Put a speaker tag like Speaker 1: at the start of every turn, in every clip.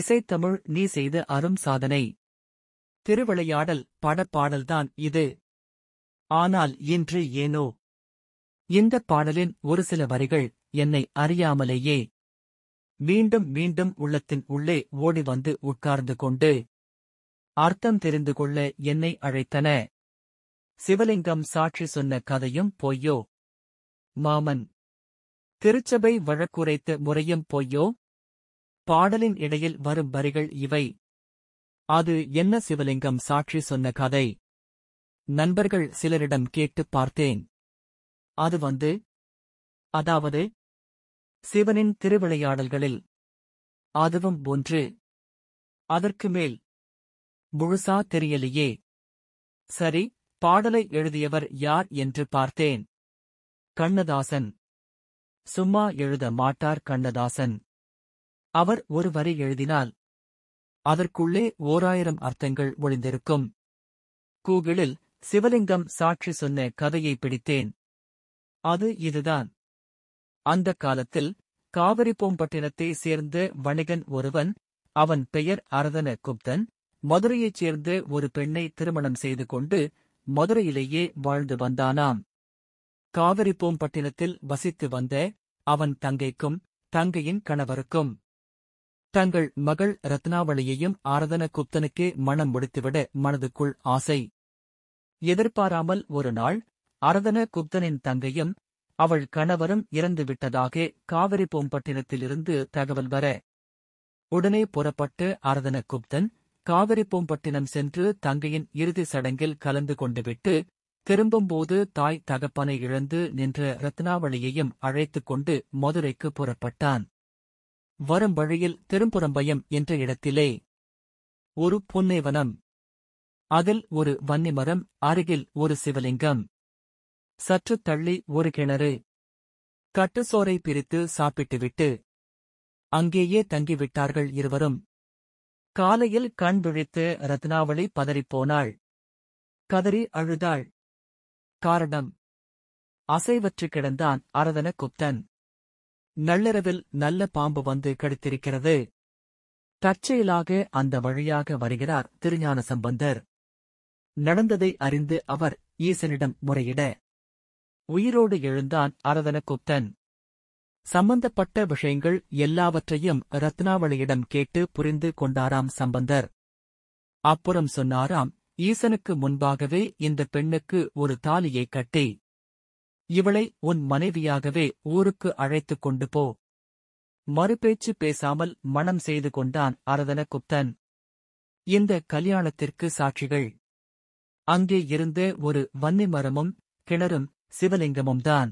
Speaker 1: இசைத்தமிழ் நீ செய்த அரும் சாதனை திருவிளையாடல் படப்பாடல்தான் இது ஆனால் இன்று ஏனோ இந்த பாடலின் ஒரு சில வரிகள் என்னை அறியாமலேயே மீண்டும் மீண்டும் உள்ளத்தின் உள்ளே ஓடி வந்து உட்கார்ந்து கொண்டு அர்த்தம் தெரிந்து கொள்ள என்னை அழைத்தன சிவலிங்கம் சாட்சி சொன்ன கதையும் பொய்யோ மாமன் திருச்சபை வழக்குரைத்த முறையும் பொய்யோ பாடலின் இடையில் வரும் வரிகள் இவை அது என்ன சிவலிங்கம் சாட்சி சொன்ன கதை நண்பர்கள் சிலரிடம் கேட்டுப் பார்த்தேன் அது வந்து அதாவது சிவனின் திருவிளையாடல்களில் அதுவும் ஒன்று அதற்கு மேல் முழுசா தெரியலையே சரி பாடலை எழுதியவர் யார் என்று பார்த்தேன் கண்ணதாசன் சும்மா எழுத மாட்டார் கண்ணதாசன் அவர் ஒரு வரி எழுதினால் அதற்குள்ளே ஓராயிரம் அர்த்தங்கள் ஒளிந்திருக்கும் கூகிளில் சிவலிங்கம் சாட்சி சொன்ன கதையை பிடித்தேன் அது இதுதான் அந்த காலத்தில் பூம்பட்டினத்தை சேர்ந்த வணிகன் ஒருவன் அவன் பெயர் அரதன குப்தன் மதுரையைச் சேர்ந்த ஒரு பெண்ணை திருமணம் செய்து கொண்டு மதுரையிலேயே வாழ்ந்து வந்தானாம் பூம்பட்டினத்தில் வசித்து வந்த அவன் தங்கைக்கும் தங்கையின் கணவருக்கும் தங்கள் மகள் ரத்னாவளியையும் ஆரதன குப்தனுக்கே மனம் முடித்துவிட மனதுக்குள் ஆசை எதிர்பாராமல் ஒரு நாள் அரதன குப்தனின் தங்கையும் அவள் கணவரும் இறந்துவிட்டதாக காவிரி பூம்பட்டினத்திலிருந்து தகவல் வர உடனே புறப்பட்டு அரதன குப்தன் காவிரி பூம்பட்டினம் சென்று தங்கையின் இறுதி சடங்கில் கலந்து கொண்டுவிட்டு திரும்பும்போது தாய் தகப்பனை இழந்து நின்ற ரத்னாவளியையும் அழைத்துக் கொண்டு மதுரைக்கு புறப்பட்டான் வரும் வழியில் திரும்புறம்பயம் என்ற இடத்திலே ஒரு பொன்னைவனம் அதில் ஒரு வன்னிமரம் அருகில் ஒரு சிவலிங்கம் சற்று தள்ளி ஒரு கிணறு கட்டுசோரை பிரித்து சாப்பிட்டுவிட்டு அங்கேயே தங்கிவிட்டார்கள் இருவரும் காலையில் கண் விழித்து ரத்னாவளி பதறிப்போனாள் கதறி அழுதாள் காரணம் அசைவற்று கிடந்தான் அரதன குப்தன் நள்ளிரவில் நல்ல பாம்பு வந்து கடித்திருக்கிறது தற்செயலாக அந்த வழியாக வருகிறார் திருஞான சம்பந்தர் நடந்ததை அறிந்து அவர் ஈசனிடம் முறையிட உயிரோடு எழுந்தான் அரதனகுப்தன் சம்பந்தப்பட்ட விஷயங்கள் எல்லாவற்றையும் ரத்னாவளியிடம் கேட்டு புரிந்து கொண்டாராம் சம்பந்தர் அப்புறம் சொன்னாராம் ஈசனுக்கு முன்பாகவே இந்த பெண்ணுக்கு ஒரு தாலியை கட்டி இவளை உன் மனைவியாகவே ஊருக்கு அழைத்துக் கொண்டு போ மறுபேச்சு பேசாமல் மனம் செய்து கொண்டான் அரதனகுப்தன் இந்த கல்யாணத்திற்கு சாட்சிகள் அங்கே இருந்த ஒரு வன்னி மரமும் கிணறும் சிவலிங்கமும் தான்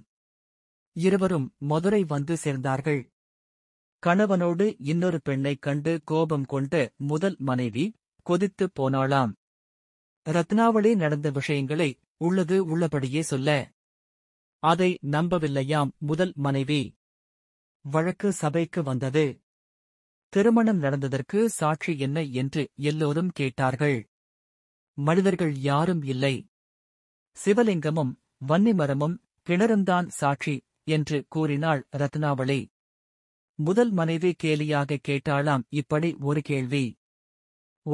Speaker 1: இருவரும் மதுரை வந்து சேர்ந்தார்கள் கணவனோடு இன்னொரு பெண்ணைக் கண்டு கோபம் கொண்ட முதல் மனைவி கொதித்துப் போனாளாம் ரத்னாவளி நடந்த விஷயங்களை உள்ளது உள்ளபடியே சொல்ல அதை நம்பவில்லையாம் முதல் மனைவி வழக்கு சபைக்கு வந்தது திருமணம் நடந்ததற்கு சாட்சி என்ன என்று எல்லோரும் கேட்டார்கள் மனிதர்கள் யாரும் இல்லை சிவலிங்கமும் வன்னிமரமும் கிணறும்தான் சாட்சி என்று கூறினாள் ரத்னாவளி முதல் மனைவி கேலியாக கேட்டாளாம் இப்படி ஒரு கேள்வி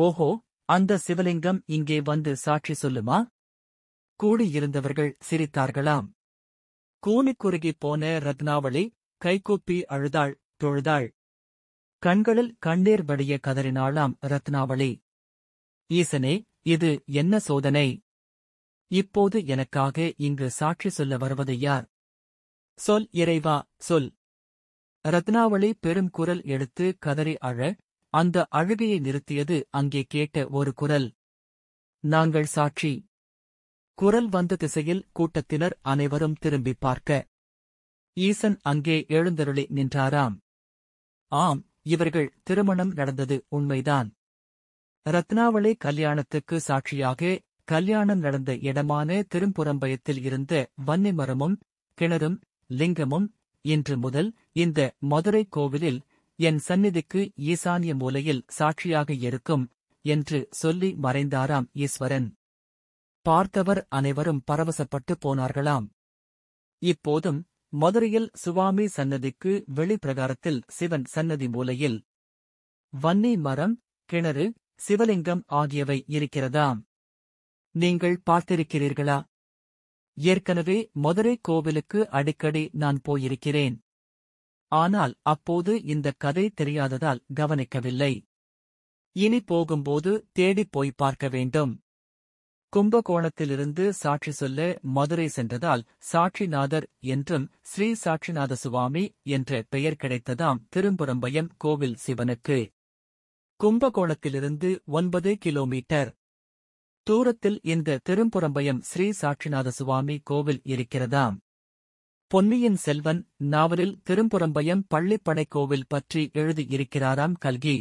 Speaker 1: ஓஹோ அந்த சிவலிங்கம் இங்கே வந்து சாட்சி சொல்லுமா கூடியிருந்தவர்கள் சிரித்தார்களாம் கூனிக்குறுகிப் போன ரத்னாவளி கைகூப்பி அழுதாள் தொழுதாள் கண்களில் கண்ணீர் வடிய கதறினாளாம் ரத்னாவளி ஈசனே இது என்ன சோதனை இப்போது எனக்காக இங்கு சாட்சி சொல்ல வருவது யார் சொல் இறைவா சொல் ரத்னாவளி பெரும் குரல் எடுத்து கதறி அழ அந்த அழுகையை நிறுத்தியது அங்கே கேட்ட ஒரு குரல் நாங்கள் சாட்சி குரல் வந்த திசையில் கூட்டத்தினர் அனைவரும் திரும்பி பார்க்க ஈசன் அங்கே எழுந்தருளி நின்றாராம் ஆம் இவர்கள் திருமணம் நடந்தது உண்மைதான் ரத்னாவளி கல்யாணத்துக்கு சாட்சியாக கல்யாணம் நடந்த இடமான திரும்புறம்பயத்தில் இருந்த வன்னிமரமும் கிணறும் லிங்கமும் இன்று முதல் இந்த மதுரை கோவிலில் என் சந்நிதிக்கு ஈசானிய மூலையில் சாட்சியாக இருக்கும் என்று சொல்லி மறைந்தாராம் ஈஸ்வரன் பார்த்தவர் அனைவரும் பரவசப்பட்டு போனார்களாம் இப்போதும் மதுரையில் சுவாமி சன்னதிக்கு வெளிப்பிரகாரத்தில் சிவன் சன்னதி மூலையில் வன்னி மரம் கிணறு சிவலிங்கம் ஆகியவை இருக்கிறதாம் நீங்கள் பார்த்திருக்கிறீர்களா ஏற்கனவே மதுரை கோவிலுக்கு அடிக்கடி நான் போயிருக்கிறேன் ஆனால் அப்போது இந்த கதை தெரியாததால் கவனிக்கவில்லை இனி போகும்போது தேடிப் போய் பார்க்க வேண்டும் கும்பகோணத்திலிருந்து சாட்சி சொல்ல மதுரை சென்றதால் சாட்சிநாதர் என்றும் ஸ்ரீ சாட்சிநாத சுவாமி என்ற பெயர் கிடைத்ததாம் திரும்புறம்பயம் கோவில் சிவனுக்கு கும்பகோணத்திலிருந்து ஒன்பது கிலோமீட்டர் தூரத்தில் இந்த திரும்புறம்பயம் ஸ்ரீ சாட்சிநாத சுவாமி கோவில் இருக்கிறதாம் பொன்னியின் செல்வன் நாவலில் திரும்புறம்பயம் பள்ளிப்படை கோவில் பற்றி எழுதியிருக்கிறாராம் கல்கி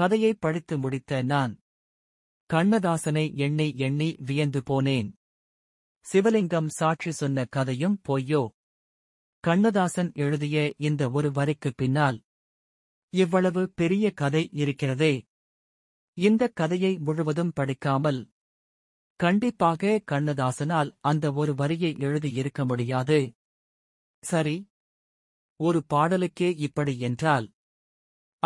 Speaker 1: கதையை படித்து முடித்த நான் கண்ணதாசனை எண்ணி எண்ணி வியந்து போனேன் சிவலிங்கம் சாட்சி சொன்ன கதையும் பொய்யோ கண்ணதாசன் எழுதிய இந்த ஒரு வரைக்குப் பின்னால் இவ்வளவு பெரிய கதை இருக்கிறதே இந்த கதையை முழுவதும் படிக்காமல் கண்டிப்பாக கண்ணதாசனால் அந்த ஒரு வரியை எழுதியிருக்க முடியாது சரி ஒரு பாடலுக்கே இப்படி என்றால்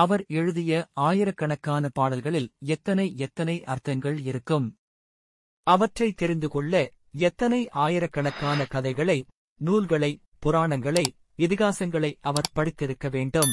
Speaker 1: அவர் எழுதிய ஆயிரக்கணக்கான பாடல்களில் எத்தனை எத்தனை அர்த்தங்கள் இருக்கும் அவற்றை தெரிந்து கொள்ள எத்தனை ஆயிரக்கணக்கான கதைகளை நூல்களை புராணங்களை இதிகாசங்களை அவர் படித்திருக்க வேண்டும்